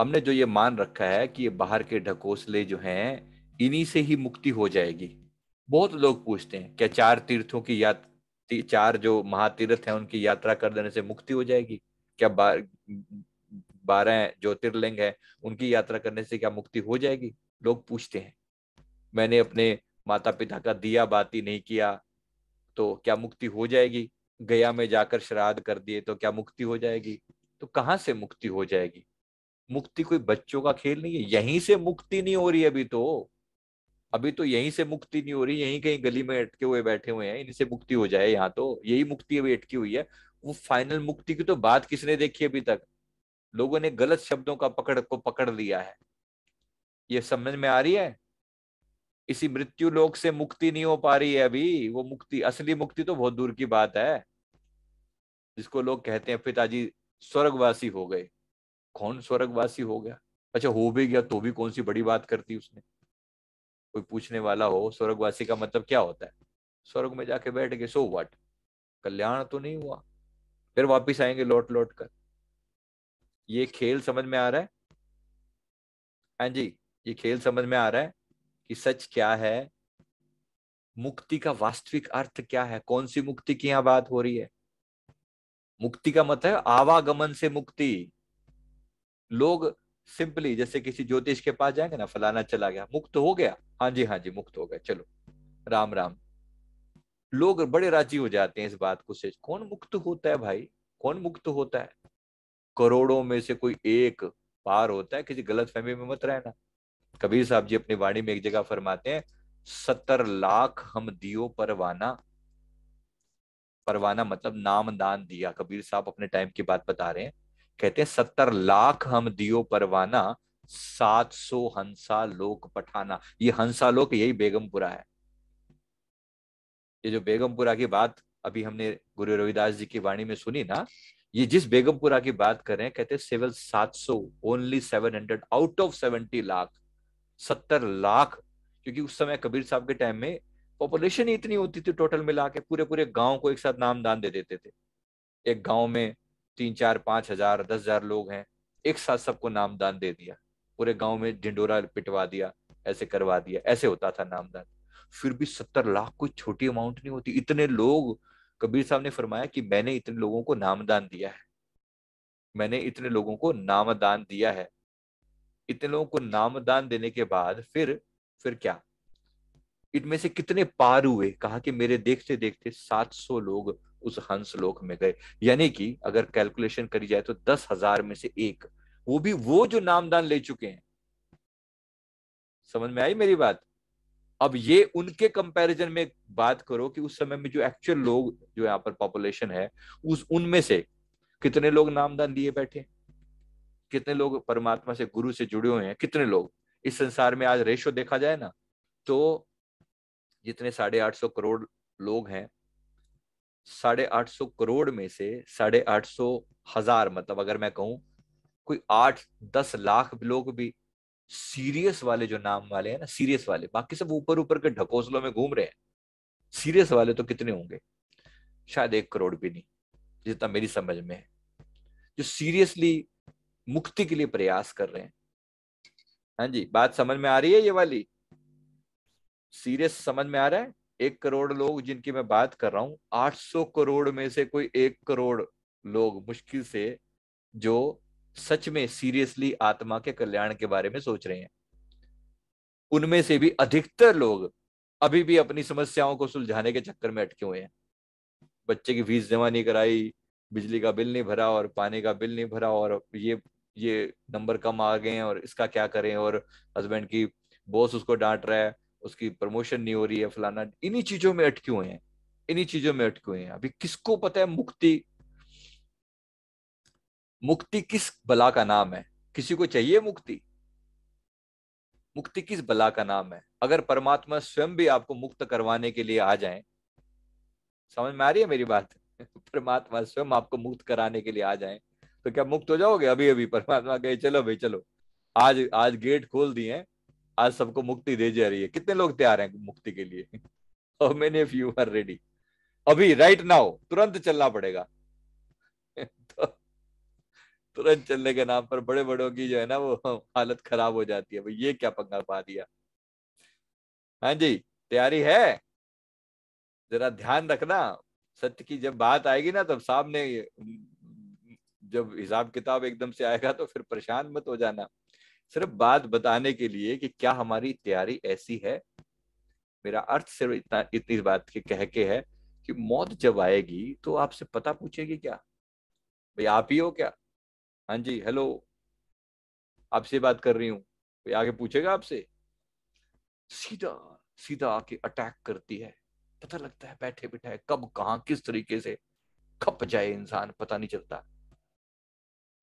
हमने जो ये मान रखा है कि ये बाहर के ढकोसले जो हैं इन्हीं से ही मुक्ति हो जाएगी बहुत लोग पूछते हैं क्या चार तीर्थों की यात्रा चार जो महातीर्थ हैं उनकी यात्रा कर देने से मुक्ति हो जाएगी क्या बार, बारह ज्योतिर्लिंग है उनकी यात्रा करने से क्या मुक्ति हो जाएगी लोग पूछते हैं मैंने अपने माता पिता का दिया बाती नहीं किया तो क्या मुक्ति हो जाएगी गया में जाकर श्राद्ध कर दिए तो क्या मुक्ति हो जाएगी तो कहाँ से मुक्ति हो जाएगी मुक्ति कोई बच्चों का खेल नहीं है यहीं से मुक्ति नहीं हो रही अभी तो अभी तो यहीं से मुक्ति नहीं हो रही यहीं कहीं गली में अटके हुए बैठे हुए हैं इनसे मुक्ति हो जाए यहाँ तो यही मुक्ति अभी अटकी हुई है वो फाइनल मुक्ति की तो बात किसने देखी अभी तक लोगों ने गलत शब्दों का पकड़ को पकड़ लिया है ये समझ में आ रही है इसी मृत्यु लोक से मुक्ति नहीं हो पा रही है अभी वो मुक्ति असली मुक्ति तो बहुत दूर की बात है जिसको लोग कहते हैं पिताजी स्वर्गवासी हो गए कौन स्वर्गवासी हो गया अच्छा हो भी गया तो भी कौन सी बड़ी बात करती उसने कोई पूछने वाला हो स्वर्गवासी का मतलब क्या होता है स्वर्ग में जाके बैठ गए सो वट कल्याण तो नहीं हुआ फिर वापिस आएंगे लौट लौट कर ये खेल समझ में आ रहा है हाँ जी ये खेल समझ में आ रहा है कि सच क्या है मुक्ति का वास्तविक अर्थ क्या है कौन सी मुक्ति की यहां बात हो रही है मुक्ति का मतलब आवागमन से मुक्ति लोग सिंपली जैसे किसी ज्योतिष के पास जाएंगे ना फलाना चला गया मुक्त हो गया हाँ जी हाँ जी मुक्त हो गया चलो राम राम लोग बड़े राजी हो जाते हैं इस बात को से कौन मुक्त होता है भाई कौन मुक्त होता है करोड़ों में से कोई एक पार होता है किसी गलत फहमी में मत रहना कबीर साहब जी अपनी वाणी में एक जगह फरमाते हैं सत्तर लाख हम दियो परवाना परवाना मतलब नाम दान दिया कबीर साहब अपने टाइम की बात बता रहे हैं कहते हैं सत्तर लाख हम दियो परवाना सात सौ हंसा लोक पठाना ये हंसा लोक यही बेगमपुरा है ये जो बेगमपुरा की बात अभी हमने गुरु रविदास जी की वाणी में सुनी ना ये जिस बेगमपुरा की बात कर रहे हैं कहते सिविल सात सौ only seven hundred out of seventy lakh सत्तर लाख क्योंकि उस समय कबीर साहब के टाइम में पॉपुलेशन ही इतनी होती थी टोटल मिला के पूरे पूरे गांव को एक साथ नाम दान दे देते थे एक गांव में तीन चार पांच हजार दस हजार लोग हैं एक साथ सबको नामदान दे दिया पूरे गांव में ढिंडोरा पिटवा दिया ऐसे करवा दिया ऐसे होता था नामदान फिर भी सत्तर लाख कोई छोटी अमाउंट नहीं होती इतने लोग कबीर साहब ने फरमाया कि मैंने इतने लोगों को नामदान दिया है मैंने इतने लोगों को नामदान दिया है इतने लोगों को नामदान देने के बाद फिर फिर क्या इनमें से कितने पार हुए कहा कि मेरे देखते देखते 700 लोग उस हंस लोक में गए यानी कि अगर कैलकुलेशन करी जाए तो दस हजार में से एक वो भी वो जो नामदान ले चुके हैं समझ में आई मेरी बात अब ये उनके कंपैरिजन में बात करो कि उस समय में जो एक्चुअल लोग जो यहाँ पर पॉपुलेशन है उस उनमें से कितने लोग नामदान लिए बैठे कितने लोग परमात्मा से गुरु से जुड़े हुए हैं कितने लोग इस संसार में आज रेशो देखा जाए ना तो जितने साढ़े आठ सौ करोड़ लोग हैं साढ़े आठ सौ करोड़ में से साढ़े आठ सौ हजार मतलब अगर मैं कहूं कोई आठ दस लाख लोग भी सीरियस वाले जो नाम वाले हैं ना सीरियस वाले बाकी सब ऊपर ऊपर के ढकोसलों में घूम रहे हैं सीरियस वाले तो कितने होंगे शायद एक करोड़ भी नहीं जितना मेरी समझ में है जो सीरियसली मुक्ति के लिए प्रयास कर रहे हैं हाँ जी बात समझ में आ रही है ये वाली सीरियस समझ में आ रहा है एक करोड़ लोग जिनकी मैं बात कर रहा हूँ 800 करोड़ में से कोई एक करोड़ लोग मुश्किल से जो सच में सीरियसली आत्मा के कल्याण के बारे में सोच रहे हैं उनमें से भी अधिकतर लोग अभी भी अपनी समस्याओं को सुलझाने के चक्कर में अटके हुए हैं बच्चे की फीस जमा नहीं कराई बिजली का बिल नहीं भरा और पानी का बिल नहीं भरा और ये ये नंबर कम आ गए हैं और इसका क्या करें और हस्बैंड की बॉस उसको डांट रहा है उसकी प्रमोशन नहीं हो रही है फलाना इन्हीं चीजों में अटके हुए हैं इन्हीं चीजों में अटके हुए हैं अभी किसको पता है मुक्ति मुक्ति किस बला का नाम है किसी को चाहिए मुक्ति मुक्ति किस बला का नाम है अगर परमात्मा स्वयं भी आपको मुक्त करवाने के लिए आ जाए समझ में आ रही है मेरी बात परमात्मा स्वयं आपको मुक्त कराने के लिए आ जाए तो क्या मुक्त हो जाओगे अभी अभी परमात्मा कहे चलो भाई चलो आज आज गेट खोल दिए आज सबको मुक्ति दे जा रही है कितने लोग तैयार हैं मुक्ति के लिए और मैंने इफ यू आर रेडी अभी राइट नाउ तुरंत चलना पड़ेगा तो तुरंत चलने के नाम पर बड़े बड़ों की जो है ना वो हालत खराब हो जाती है भाई ये क्या पंगा पा दिया हाँ जी तैयारी है जरा ध्यान रखना सत्य की जब बात आएगी ना तब सामने जब हिसाब किताब एकदम से आएगा तो फिर परेशान मत हो जाना सिर्फ बात बताने के लिए कि क्या हमारी तैयारी ऐसी है मेरा अर्थ सिर्फ इतना इतनी बात के कह के है कि मौत जब आएगी तो आपसे पता पूछेगी क्या भाई आप ही हो क्या हाँ जी हेलो आपसे बात कर रही हूं भाई आगे पूछेगा आपसे सीधा सीधा आके अटैक करती है पता लगता है बैठे बिठाए कब कहा किस तरीके से खप जाए इंसान पता नहीं चलता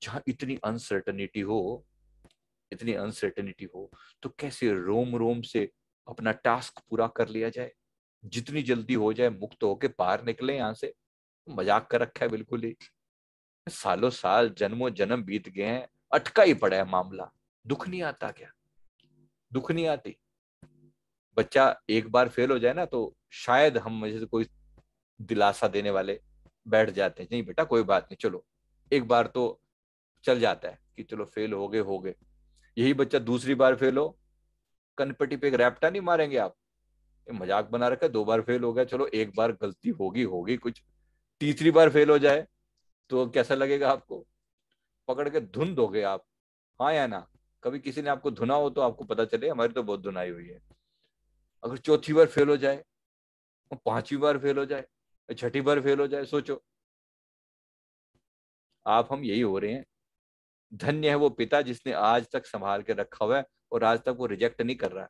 जहां इतनी अनसर्टनिटी हो इतनी अनसर्टेनिटी हो तो कैसे रोम रोम से अपना टास्क पूरा कर लिया जाए जितनी जल्दी हो जाए मुक्त होके बाहर निकले यहां से मजाक कर रखा है बिल्कुल ही सालों साल जन्मों जन्म बीत गए हैं अटका ही पड़ा है मामला दुख नहीं आता क्या दुख नहीं आती बच्चा एक बार फेल हो जाए ना तो शायद हम मुझे कोई दिलासा देने वाले बैठ जाते हैं नहीं बेटा कोई बात नहीं चलो एक बार तो चल जाता है कि चलो फेल हो गए हो गए यही बच्चा दूसरी बार फेल हो कनपट्टी पे एक रैप्टा नहीं मारेंगे आप मजाक बना रखा दो बार फेल हो गया चलो एक बार गलती होगी होगी कुछ तीसरी बार फेल हो जाए तो कैसा लगेगा आपको पकड़ के धुन दोगे आप हाँ या ना कभी किसी ने आपको धुना हो तो आपको पता चले हमारी तो बहुत धुनाई हुई है अगर चौथी बार फेल हो जाए पांचवी बार फेल हो जाए छठी बार फेल हो जाए सोचो आप हम यही हो रहे हैं धन्य है वो पिता जिसने आज तक संभाल के रखा हुआ है और आज तक वो रिजेक्ट नहीं कर रहा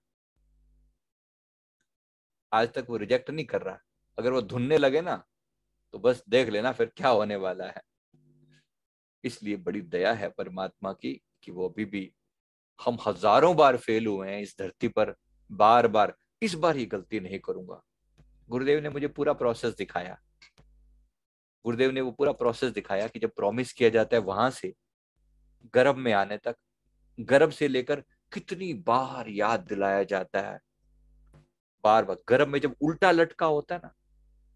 आज तक वो रिजेक्ट नहीं कर रहा अगर वो धुनने लगे ना तो बस देख लेना फिर क्या होने वाला है इसलिए बड़ी दया है परमात्मा की कि वो अभी भी हम हजारों बार फेल हुए हैं इस धरती पर बार बार इस बार ही गलती नहीं करूंगा गुरुदेव ने मुझे पूरा प्रोसेस दिखाया गुरुदेव ने वो पूरा प्रोसेस दिखाया कि जब प्रॉमिस किया जाता है वहां से गर्भ में आने तक गर्भ से लेकर कितनी बार याद दिलाया जाता है बार बार गर्भ में जब उल्टा लटका होता है ना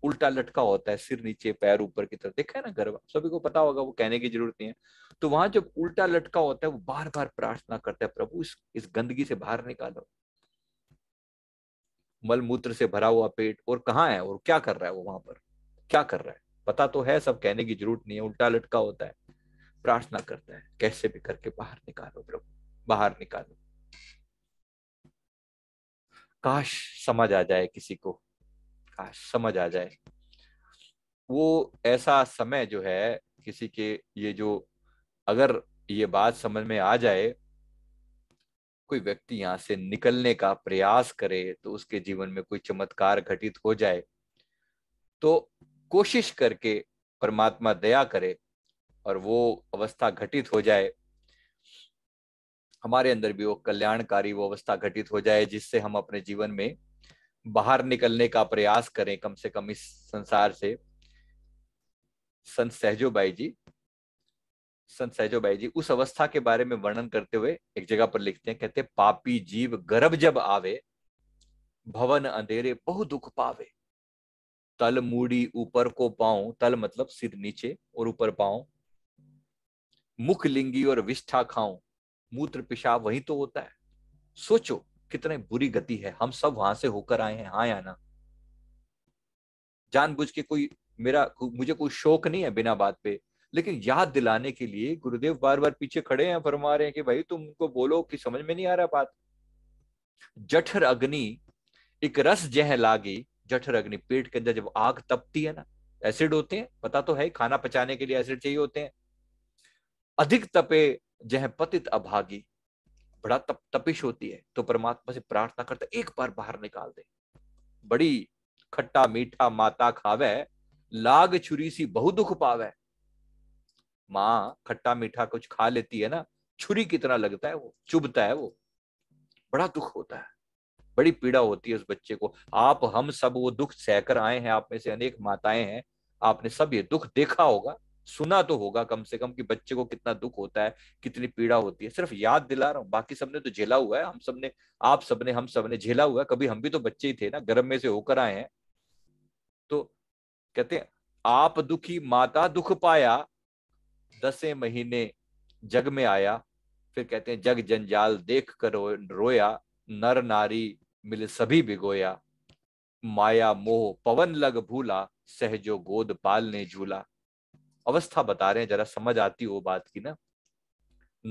उल्टा लटका होता है सिर नीचे पैर ऊपर की तरफ देखा है ना गर्भ सभी को पता होगा वो कहने की जरूरत नहीं है तो वहां जब उल्टा लटका होता है वो बार बार प्रार्थना करता है प्रभु इस इस गंदगी से बाहर निकालो मल मूत्र से भरा हुआ पेट और कहाँ है और क्या कर रहा है वो वहां पर क्या कर रहा है पता तो है सब कहने की जरूरत नहीं है उल्टा लटका होता है प्रार्थना करता है कैसे भी करके बाहर निकालो प्रभु बाहर निकालो काश समझ आ जाए किसी को काश समझ आ जाए वो ऐसा समय जो है किसी के ये जो अगर ये बात समझ में आ जाए कोई व्यक्ति यहाँ से निकलने का प्रयास करे तो उसके जीवन में कोई चमत्कार घटित हो जाए तो कोशिश करके परमात्मा दया करे और वो अवस्था घटित हो जाए हमारे अंदर भी वो कल्याणकारी वो अवस्था घटित हो जाए जिससे हम अपने जीवन में बाहर निकलने का प्रयास करें कम से कम इस संसार से संत सहजो भाई जी संत सहजो भाई जी उस अवस्था के बारे में वर्णन करते हुए एक जगह पर लिखते हैं कहते पापी जीव गर्भ जब आवे भवन अंधेरे बहु दुख पावे तल मूड़ी ऊपर को पाओ तल मतलब सिर नीचे और ऊपर पाओ मुख लिंगी और विष्ठा खाऊं मूत्र पिशाब वही तो होता है सोचो कितने बुरी गति है हम सब वहां से होकर आए हैं हाँ या ना जानबूझ के कोई मेरा मुझे कोई शौक नहीं है बिना बात पे लेकिन याद दिलाने के लिए गुरुदेव बार बार पीछे खड़े हैं फरमा रहे हैं कि भाई तुम उनको बोलो कि समझ में नहीं आ रहा बात जठर अग्नि एक रस जह लागी जठर अग्नि पेट के अंदर जब आग तपती है ना एसिड होते हैं पता तो है खाना पचाने के लिए एसिड चाहिए होते हैं अधिक तपे जह पतित अभागी बड़ा तप तपिश होती है तो परमात्मा से प्रार्थना करता एक बार बाहर निकाल दे बड़ी खट्टा मीठा माता खावे लाग छुरी सी बहु दुख पावे माँ खट्टा मीठा कुछ खा लेती है ना छुरी कितना लगता है वो चुभता है वो बड़ा दुख होता है बड़ी पीड़ा होती है उस बच्चे को आप हम सब वो दुख सहकर आए हैं आप में से अनेक माताएं हैं आपने सब ये दुख देखा होगा सुना तो होगा कम से कम कि बच्चे को कितना दुख होता है कितनी पीड़ा होती है सिर्फ याद दिला रहा हूँ बाकी सबने तो झेला हुआ है हम सबने आप सबने हम सबने झेला हुआ है कभी हम भी तो बच्चे ही थे ना गर्म में से होकर आए हैं तो कहते हैं आप दुखी माता दुख पाया दसे महीने जग में आया फिर कहते हैं जग जंजाल देख कर रोया नर नारी मिल सभी भिगोया माया मोह पवन लग भूला सहजो गोद पाल ने झूला अवस्था बता रहे हैं जरा समझ आती हो बात की ना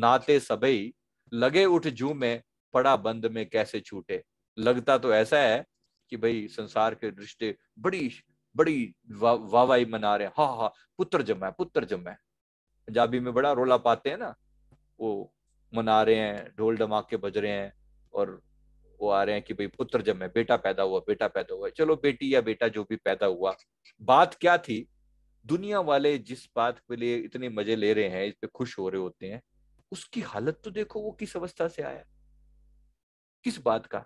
नाते सबई लगे उठ जू में पड़ा बंद में कैसे छूटे लगता तो ऐसा है कि भाई संसार के रिश्ते बड़ी बड़ी वा, मना रहे हैं हा हा पुत्र जमा है पुत्र जमा पंजाबी में बड़ा रोला पाते हैं ना वो मना रहे हैं ढोल डमाके बज रहे हैं और वो आ रहे हैं कि भाई पुत्र जमे बेटा पैदा हुआ बेटा पैदा हुआ चलो बेटी या बेटा जो भी पैदा हुआ बात क्या थी दुनिया वाले जिस बात के लिए इतने मजे ले रहे हैं इस पे खुश हो रहे होते हैं उसकी हालत तो देखो वो किस अवस्था से आया किस बात का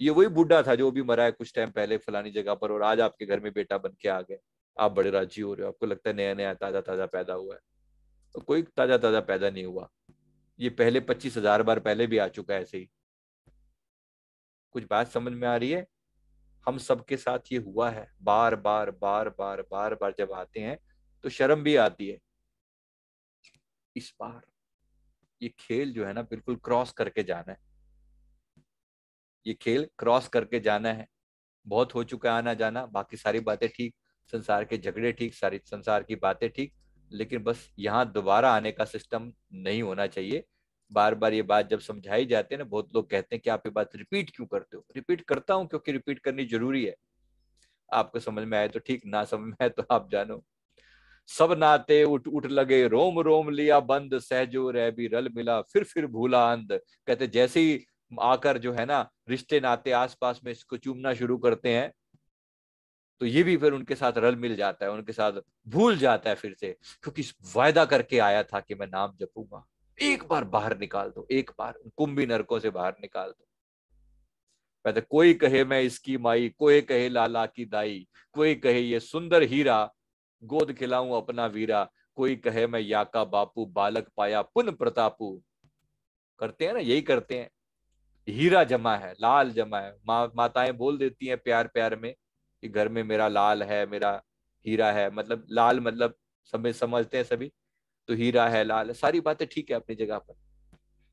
ये वही बुढा था जो भी मरा है कुछ टाइम पहले फलानी जगह पर और आज आपके घर में बेटा बन के आ गए आप बड़े राजी हो रहे हो आपको लगता है नया नया ताजा ताजा पैदा हुआ है तो कोई ताजा ताजा पैदा नहीं हुआ ये पहले पच्चीस हजार बार पहले भी आ चुका है ऐसे ही कुछ बात समझ में आ रही है हम सबके साथ ये हुआ है बार बार बार बार बार बार जब आते हैं तो शर्म भी आती है इस बार ये खेल जो है ना बिल्कुल क्रॉस करके जाना है ये खेल क्रॉस करके जाना है बहुत हो चुका है आना जाना बाकी सारी बातें ठीक संसार के झगड़े ठीक सारी संसार की बातें ठीक लेकिन बस यहाँ दोबारा आने का सिस्टम नहीं होना चाहिए बार बार ये बात जब समझाई जाती है ना बहुत लोग कहते हैं कि आप ये बात रिपीट क्यों करते हो रिपीट करता हूँ क्योंकि रिपीट करनी जरूरी है आपको समझ में आए तो ठीक ना समझ में आए तो आप जानो सब नाते उठ उठ लगे रोम रोम लिया बंद सहजो रह भी रल मिला फिर फिर भूला अंध कहते जैसे ही आकर जो है ना रिश्ते नाते आसपास में इसको चूमना शुरू करते हैं तो ये भी फिर उनके साथ रल मिल जाता है उनके साथ भूल जाता है फिर से क्योंकि वायदा करके आया था कि मैं नाम जपूंगा एक बार बाहर निकाल दो एक बार कुंभी नरकों से बाहर निकाल दो कहते कोई कहे मैं इसकी माई कोई कहे लाला की दाई कोई कहे ये सुंदर हीरा गोद खिलाऊ अपना वीरा कोई कहे मैं याका बापू बालक पाया पुन प्रतापू करते हैं ना यही करते हैं हीरा जमा है लाल जमा है मा, माताएं बोल देती हैं प्यार प्यार में कि घर में मेरा लाल है मेरा हीरा है मतलब लाल मतलब समझ समझते हैं सभी तो हीरा है लाल है सारी बातें ठीक है अपनी जगह पर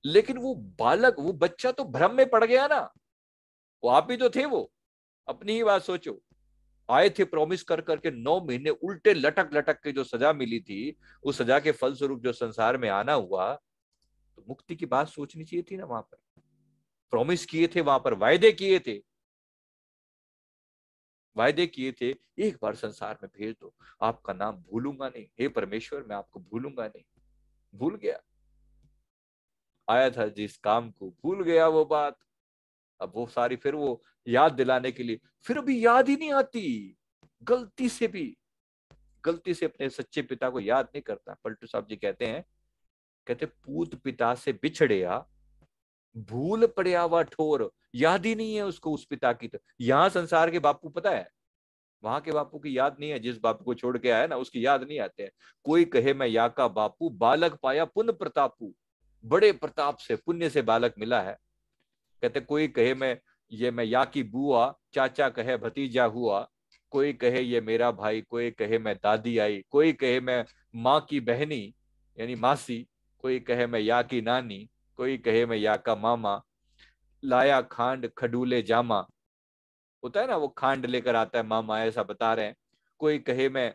लेकिन वो बालक वो बच्चा तो भ्रम में पड़ गया ना वो आप भी तो थे वो अपनी ही बात सोचो आए थे प्रॉमिस कर करके नौ महीने उल्टे लटक लटक के जो सजा मिली थी उस सजा के फलस्वरूप जो संसार में आना हुआ तो मुक्ति की बात सोचनी चाहिए थी ना वहां पर प्रॉमिस किए थे वहां पर वायदे किए थे वायदे किए थे एक बार संसार में भेज दो आपका नाम भूलूंगा नहीं हे परमेश्वर मैं आपको भूलूंगा नहीं भूल गया आया था जिस काम को भूल गया वो बात अब वो सारी फिर वो याद दिलाने के लिए फिर भी याद ही नहीं आती गलती से भी गलती से अपने सच्चे पिता को याद नहीं करता पलटू साहब जी कहते हैं कहते पूत पिता से बिछड़े भूल पड़िया वा ठोर याद ही नहीं है उसको उस पिता की तो यहाँ संसार के बापू पता है वहां के बापू की याद नहीं है जिस बापू को छोड़ के आया ना उसकी याद नहीं आते हैं कोई कहे मैं या का बापू बालक पाया पुण्य प्रतापू बड़े प्रताप से पुण्य से बालक मिला है कहते कोई कहे मैं ये मैं या की बुआ चाचा कहे भतीजा हुआ कोई कहे ये मेरा भाई कोई कहे मैं दादी आई कोई कहे मैं माँ की बहनी यानी मासी कोई कहे मैं या की नानी कोई कहे मैं या का मामा लाया खांड खडूले जामा होता है ना वो खांड लेकर आता है मामा ऐसा बता रहे हैं कोई कहे मैं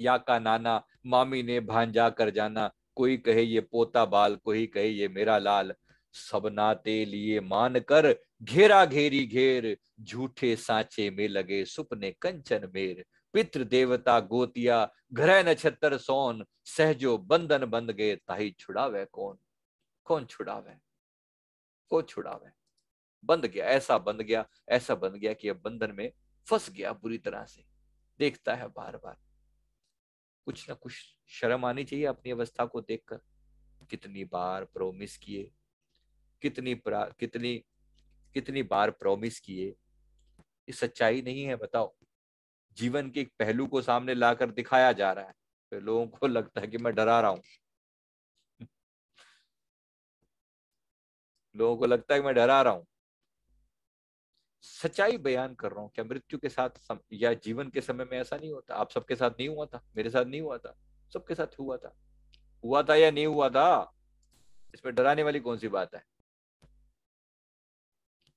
या का नाना मामी ने भांजा कर जाना कोई कहे ये पोता बाल कोई कहे ये मेरा लाल सब नाते लिए मान कर घेरा घेरी घेर झूठे सांचे में लगे सुपने कंचन मेर पितृ देवता गोतिया ग्रह नक्षत्र सोन सहजो बंधन बंध गए ताही छुड़ावे कौन कौन छुड़ावे को छुड़ावे बंध गया ऐसा बंध गया ऐसा बंद गया कि अब बंधन में फंस गया बुरी तरह से देखता है बार बार कुछ ना कुछ शर्म आनी चाहिए अपनी अवस्था को देखकर कितनी बार प्रोमिस किए कितनी कितनी कितनी बार प्रोमिस किए ये सच्चाई नहीं है बताओ जीवन के एक पहलू को सामने लाकर दिखाया जा रहा है फिर लोगों को लगता है कि मैं डरा रहा हूं लोगों को लगता है कि मैं डरा रहा हूं सच्चाई बयान कर रहा हूं क्या मृत्यु के साथ सम, या जीवन के समय में ऐसा नहीं होता आप सबके साथ नहीं हुआ था मेरे साथ नहीं हुआ था सबके साथ हुआ था हुआ था या नहीं हुआ था इसमें डराने वाली कौन सी बात है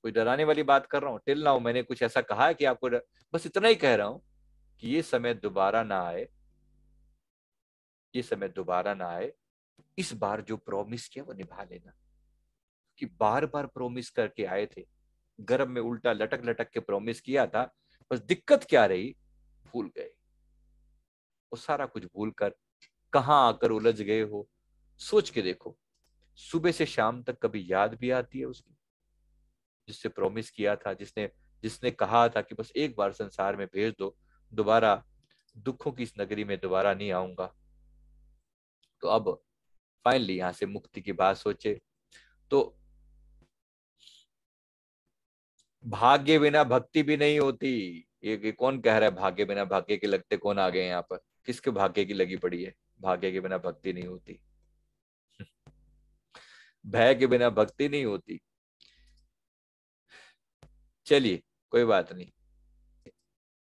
कोई डराने वाली बात कर रहा हूं टिल नाउ मैंने कुछ ऐसा कहा है कि आपको डर... बस इतना ही कह रहा हूं कि ये समय दोबारा ना आए ये समय दोबारा ना आए इस बार जो प्रॉमिस किया वो निभा लेना कि बार बार प्रोमिस करके आए थे गर्भ में उल्टा लटक लटक के प्रोमिस किया था बस दिक्कत क्या रही भूल गए और सारा कुछ भूल कर कहाँ आकर उलझ गए हो सोच के देखो सुबह से शाम तक कभी याद भी आती है उसकी जिससे प्रॉमिस किया था जिसने जिसने कहा था कि बस एक बार संसार में भेज दो दोबारा दुखों की इस नगरी में दोबारा नहीं आऊंगा तो अब फाइनली यहां से मुक्ति की बात सोचे तो भाग्य बिना भक्ति भी नहीं होती ये, कौन कह रहा है भाग्य बिना भाग्य के लगते कौन आ गए यहाँ पर किसके भाग्य की लगी पड़ी है भाग्य के बिना भक्ति नहीं होती भय के बिना भक्ति नहीं होती चलिए कोई बात नहीं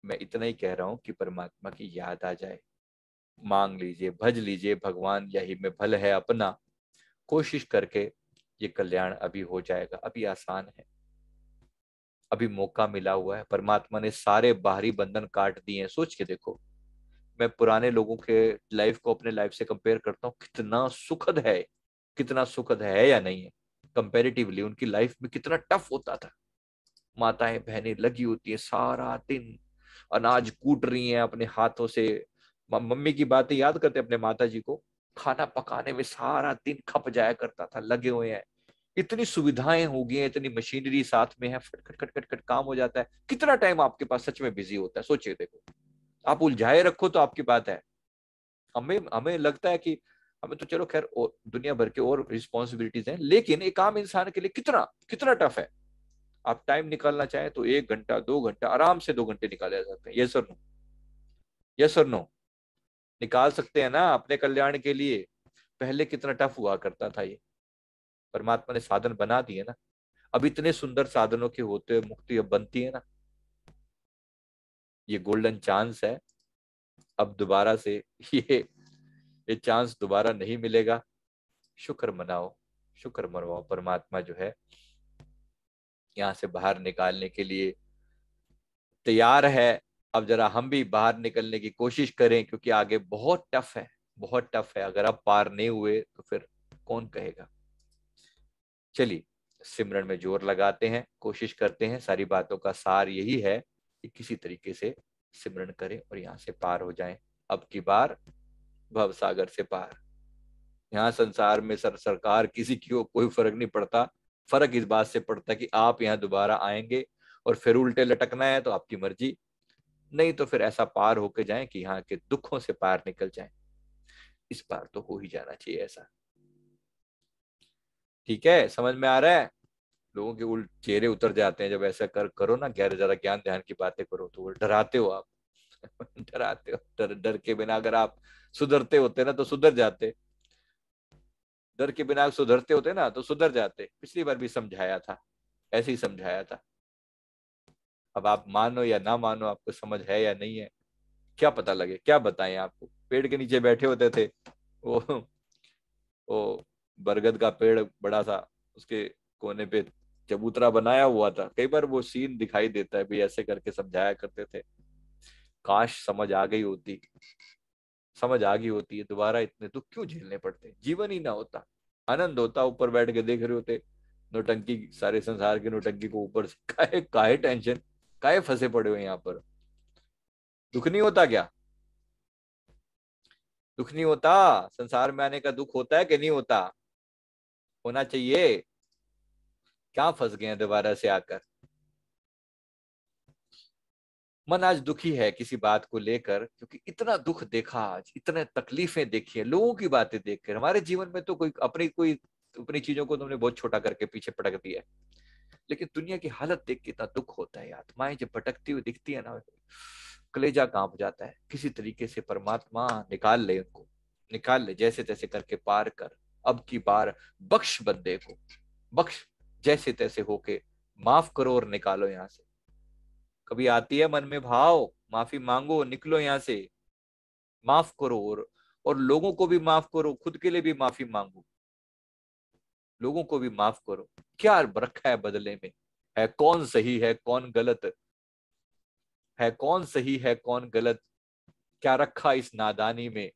मैं इतना ही कह रहा हूं कि परमात्मा की याद आ जाए मांग लीजिए भज लीजिए भगवान यही में भल है अपना कोशिश करके ये कल्याण अभी हो जाएगा अभी आसान है अभी मौका मिला हुआ है परमात्मा ने सारे बाहरी बंधन काट दिए हैं सोच के देखो मैं पुराने लोगों के लाइफ को अपने लाइफ से कंपेयर करता हूँ कितना सुखद है कितना सुखद है या नहीं है कंपेरेटिवली उनकी लाइफ में कितना टफ होता था माताएं बहनें लगी होती है सारा दिन अनाज कूट रही हैं अपने हाथों से मम्मी की बातें याद करते अपने माता जी को खाना पकाने में सारा दिन खप जाया करता था लगे हुए हैं इतनी सुविधाएं हो गई हैं इतनी मशीनरी साथ में है फटखट खट खट खट खट काम हो जाता है कितना टाइम आपके पास सच में बिजी होता है सोचिए देखो आप उलझाए रखो तो आपकी बात है हमें हमें लगता है कि हमें तो चलो खैर दुनिया भर के और रिस्पॉन्सिबिलिटीज हैं लेकिन एक आम इंसान के लिए कितना कितना टफ है आप टाइम निकालना चाहें तो एक घंटा दो घंटा आराम से दो घंटे निकाले जा सकते हैं यस और नो यस और नो निकाल सकते हैं ना अपने कल्याण के लिए पहले कितना टफ हुआ करता था ये परमात्मा ने साधन बना दिए ना अब इतने सुंदर साधनों के होते हुए मुक्ति अब बनती है ना ये गोल्डन चांस है अब दोबारा से ये ये चांस दोबारा नहीं मिलेगा शुक्र मनाओ शुक्र मनवाओ परमात्मा जो है यहाँ से बाहर निकालने के लिए तैयार है अब जरा हम भी बाहर निकलने की कोशिश करें क्योंकि आगे बहुत टफ है बहुत टफ है अगर आप पार नहीं हुए तो फिर कौन कहेगा चलिए सिमरन में जोर लगाते हैं कोशिश करते हैं सारी बातों का सार यही है कि किसी तरीके से सिमरन करें और यहाँ से पार हो जाएं अब की बार भव सागर से पार यहाँ संसार में सर सरकार किसी की हो कोई फर्क नहीं पड़ता फर्क इस बात से पड़ता कि आप यहाँ दोबारा आएंगे और फिर उल्टे लटकना है तो आपकी मर्जी नहीं तो फिर ऐसा पार होके जाए कि यहाँ के दुखों से पार निकल जाए इस बार तो हो ही जाना चाहिए ऐसा ठीक है समझ में आ रहा है लोगों के उल्ट चेहरे उतर जाते हैं जब ऐसा कर करो ना गहरे जरा ज्ञान ध्यान की बातें करो तो डराते हो आप डराते हो डर डर के बिना अगर आप सुधरते होते ना तो सुधर जाते डर के बिना सुधरते होते ना तो सुधर जाते पिछली बार भी समझाया था ऐसे ही समझाया था अब आप मानो या ना मानो आपको समझ है या नहीं है क्या पता लगे क्या बताएं आपको पेड़ के नीचे बैठे होते थे वो वो बरगद का पेड़ बड़ा सा उसके कोने पे चबूतरा बनाया हुआ था कई बार वो सीन दिखाई देता है भी ऐसे करके समझाया करते थे काश समझ आ गई होती समझ आ गई होती है दोबारा इतने दुख तो क्यों झेलने पड़ते जीवन ही ना होता आनंद होता ऊपर बैठ के देख रहे होते नोटंकी सारे संसार की नोटंकी को ऊपर से काहे काहे टेंशन काहे फंसे पड़े हुए यहाँ पर दुख नहीं होता क्या दुख नहीं होता संसार में आने का दुख होता है कि नहीं होता होना चाहिए क्या फंस गए दोबारा से आकर मन आज दुखी है किसी बात को लेकर क्योंकि इतना दुख देखा आज इतने तकलीफें देखी है लोगों की बातें देखकर हमारे जीवन में तो कोई अपनी कोई अपनी चीजों को तुमने बहुत छोटा करके पीछे पटक दिया है लेकिन दुनिया की हालत देख के इतना दुख होता है आत्माएं जब भटकती हुई दिखती है ना कलेजा कांप जाता है किसी तरीके से परमात्मा निकाल ले उनको निकाल ले जैसे तैसे करके पार कर अब की बार बख्श बंदे को बख्श जैसे तैसे होके माफ करो और निकालो यहां से कभी आती है मन में भाव माफी मांगो निकलो यहां से माफ करो और और लोगों को भी माफ करो खुद के लिए भी माफी मांगो लोगों को भी माफ करो क्या रखा है बदले में है कौन सही है कौन गलत है कौन सही है कौन गलत क्या रखा इस नादानी में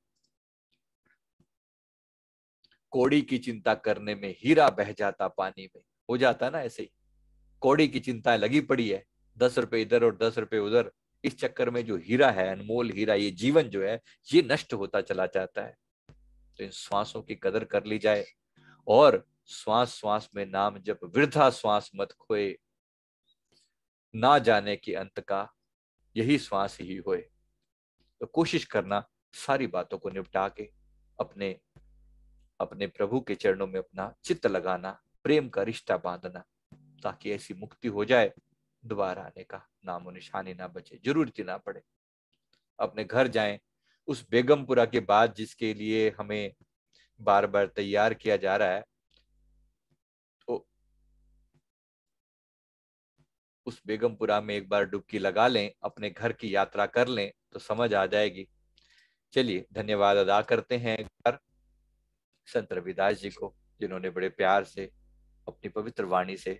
कोड़ी की चिंता करने में हीरा बह जाता पानी में हो जाता ना ऐसे ही कोड़ी की चिंता लगी पड़ी है दस रुपए इधर और दस रुपए उधर इस चक्कर में जो हीरा है अनमोल हीरा ये जीवन जो है ये नष्ट होता चला जाता है तो इन श्वासों की कदर कर ली जाए और श्वास श्वास में नाम जब वृद्धा श्वास मत खोए ना जाने के अंत का यही श्वास ही होए तो कोशिश करना सारी बातों को निपटा के अपने अपने प्रभु के चरणों में अपना चित्त लगाना प्रेम का रिश्ता बांधना ताकि ऐसी मुक्ति हो जाए दोबारा आने का नामो निशानी ना बचे जरूरत ना पड़े अपने घर जाएं उस बेगमपुरा के बाद जिसके लिए हमें बार बार तैयार किया जा रहा है तो उस बेगमपुरा में एक बार डुबकी लगा लें अपने घर की यात्रा कर लें तो समझ आ जाएगी चलिए धन्यवाद अदा करते हैं एक बार संत रविदास जी को जिन्होंने बड़े प्यार से अपनी पवित्र वाणी से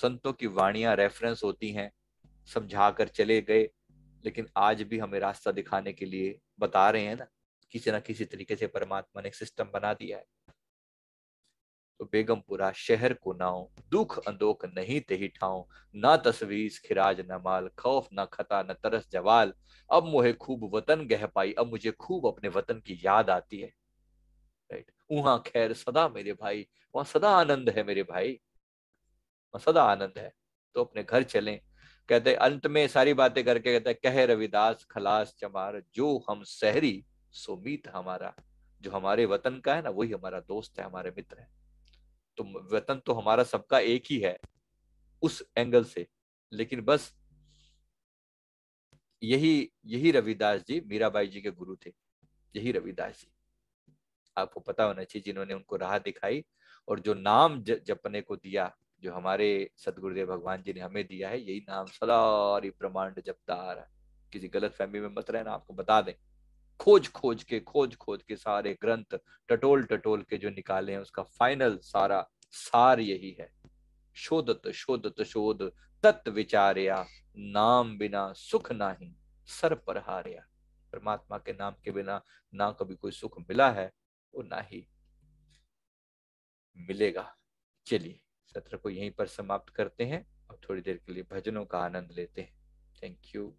संतों की वाणियां रेफरेंस होती हैं समझा कर चले गए लेकिन आज भी हमें रास्ता दिखाने के लिए बता रहे हैं ना किसी ना किसी तरीके से परमात्मा ने सिस्टम बना दिया है तो बेगमपुरा शहर को नाओ दुख अंदोक नहीं तेही ठाओ ना तस्वीर खिराज न माल खौफ न खता न तरस जवाल अब मुहे खूब वतन गह पाई अब मुझे खूब अपने वतन की याद आती है राइट वहां खैर सदा मेरे भाई वहां सदा आनंद है मेरे भाई वहां सदा आनंद है तो अपने घर चले कहते अंत में सारी बातें करके कहते कह रविदास खलास चमार जो हम सहरी सोमीत हमारा जो हमारे वतन का है ना वही हमारा दोस्त है हमारे मित्र है तो वतन तो हमारा सबका एक ही है उस एंगल से लेकिन बस यही यही रविदास जी मीराबाई जी के गुरु थे यही रविदास जी आपको पता होना चाहिए जिन्होंने उनको राह दिखाई और जो नाम जपने को दिया जो हमारे सदगुरुदेव भगवान जी ने हमें दिया है यही नाम सदारी ब्रह्मांड जपता आ रहा है किसी गलत फहमी में मत रहना आपको बता दें खोज खोज के खोज खोज के सारे ग्रंथ टटोल टटोल के जो निकाले हैं उसका फाइनल सारा सार यही है शोधत शोधत शोध तत् विचारिया नाम बिना सुख नाही सर पर हारिया परमात्मा के नाम के बिना ना कभी कोई सुख मिला है उतना ही मिलेगा चलिए सत्र को यहीं पर समाप्त करते हैं और थोड़ी देर के लिए भजनों का आनंद लेते हैं थैंक यू